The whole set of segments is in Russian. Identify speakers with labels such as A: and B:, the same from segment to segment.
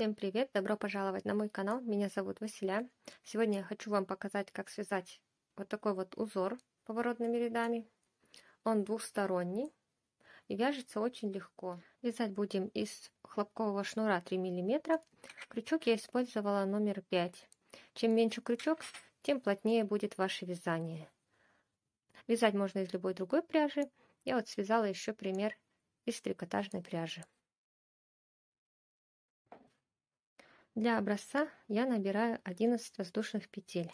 A: Всем привет! Добро пожаловать на мой канал. Меня зовут Василя. Сегодня я хочу вам показать, как связать вот такой вот узор поворотными рядами. Он двухсторонний и вяжется очень легко. Вязать будем из хлопкового шнура 3 мм. Крючок я использовала номер 5. Чем меньше крючок, тем плотнее будет ваше вязание. Вязать можно из любой другой пряжи. Я вот связала еще пример из трикотажной пряжи. Для образца я набираю 11 воздушных петель.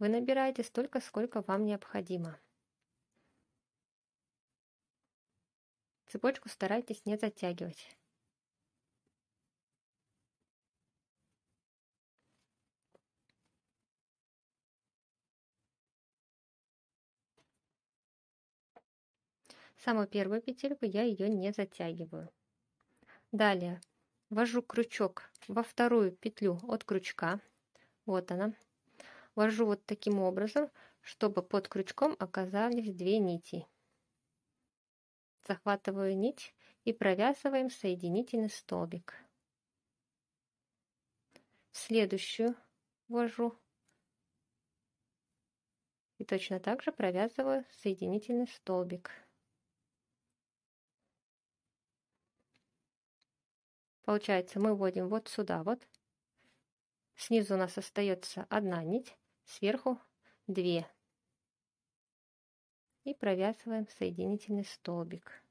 A: Вы набираете столько, сколько вам необходимо. Цепочку старайтесь не затягивать. Самую первую петельку я ее не затягиваю. Далее Ввожу крючок во вторую петлю от крючка. Вот она. Ввожу вот таким образом, чтобы под крючком оказались две нити. Захватываю нить и провязываем соединительный столбик. В следующую ввожу и точно так же провязываю соединительный столбик. Получается, мы вводим вот сюда вот. Снизу у нас остается одна нить, сверху две. И провязываем соединительный столбик.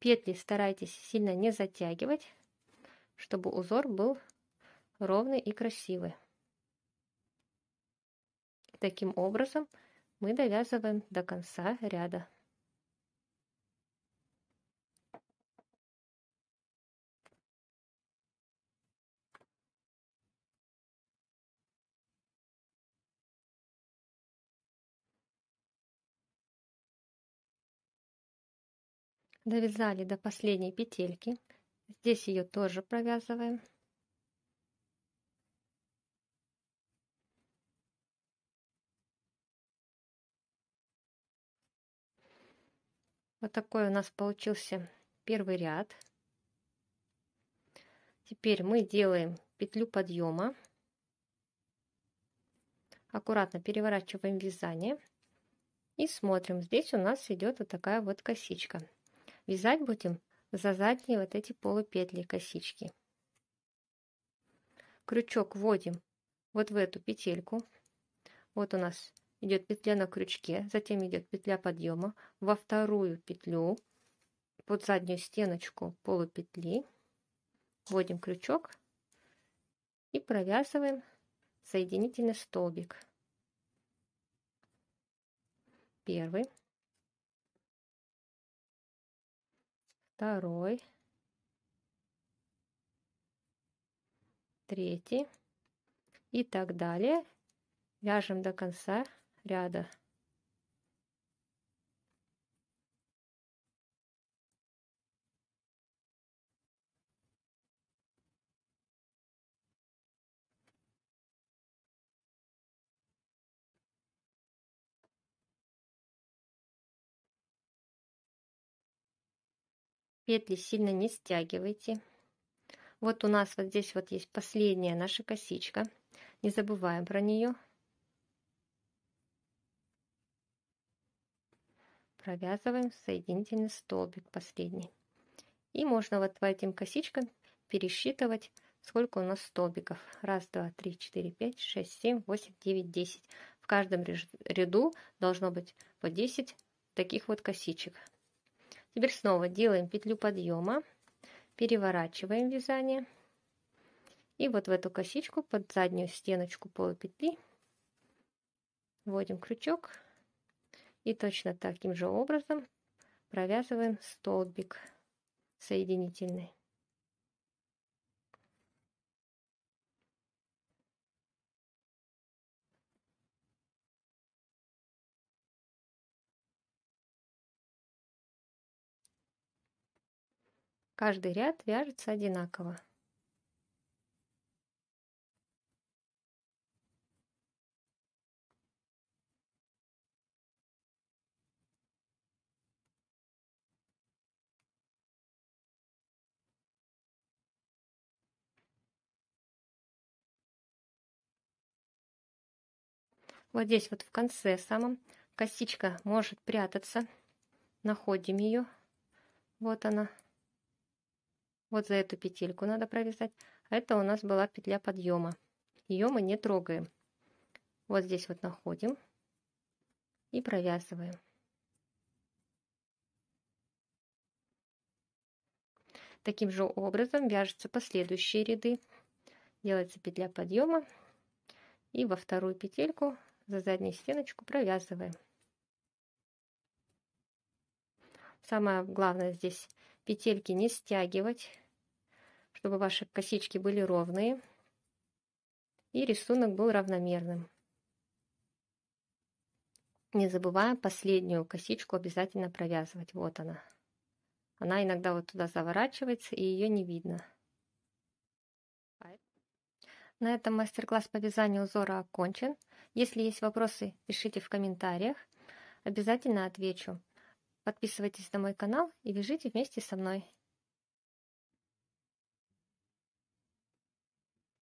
A: Петли старайтесь сильно не затягивать, чтобы узор был ровный и красивый. Таким образом мы довязываем до конца ряда. Довязали до последней петельки. Здесь ее тоже провязываем. Вот такой у нас получился первый ряд. Теперь мы делаем петлю подъема. Аккуратно переворачиваем вязание. И смотрим, здесь у нас идет вот такая вот косичка. Вязать будем за задние вот эти полупетли косички. Крючок вводим вот в эту петельку. Вот у нас идет петля на крючке, затем идет петля подъема во вторую петлю под заднюю стеночку полупетли. Вводим крючок и провязываем соединительный столбик. Первый. второй, третий и так далее. Вяжем до конца ряда. петли сильно не стягивайте. Вот у нас вот здесь вот есть последняя наша косичка. Не забываем про нее. Провязываем соединительный столбик последний. И можно вот по этим косичкам пересчитывать, сколько у нас столбиков. Раз, два, три, четыре, пять, шесть, семь, восемь, девять, десять. В каждом ряду должно быть по 10 таких вот косичек. Теперь снова делаем петлю подъема, переворачиваем вязание. И вот в эту косичку под заднюю стеночку полупетли вводим крючок. И точно таким же образом провязываем столбик соединительный. Каждый ряд вяжется одинаково. Вот здесь вот в конце самом косичка может прятаться. Находим ее. Вот она. Вот за эту петельку надо провязать. А это у нас была петля подъема. Ее мы не трогаем. Вот здесь вот находим и провязываем. Таким же образом вяжутся последующие ряды. Делается петля подъема и во вторую петельку за заднюю стеночку провязываем. Самое главное здесь петельки не стягивать, чтобы ваши косички были ровные и рисунок был равномерным. Не забывая последнюю косичку обязательно провязывать. Вот она. Она иногда вот туда заворачивается, и ее не видно. На этом мастер-класс по вязанию узора окончен. Если есть вопросы, пишите в комментариях. Обязательно отвечу. Подписывайтесь на мой канал и вяжите вместе со мной.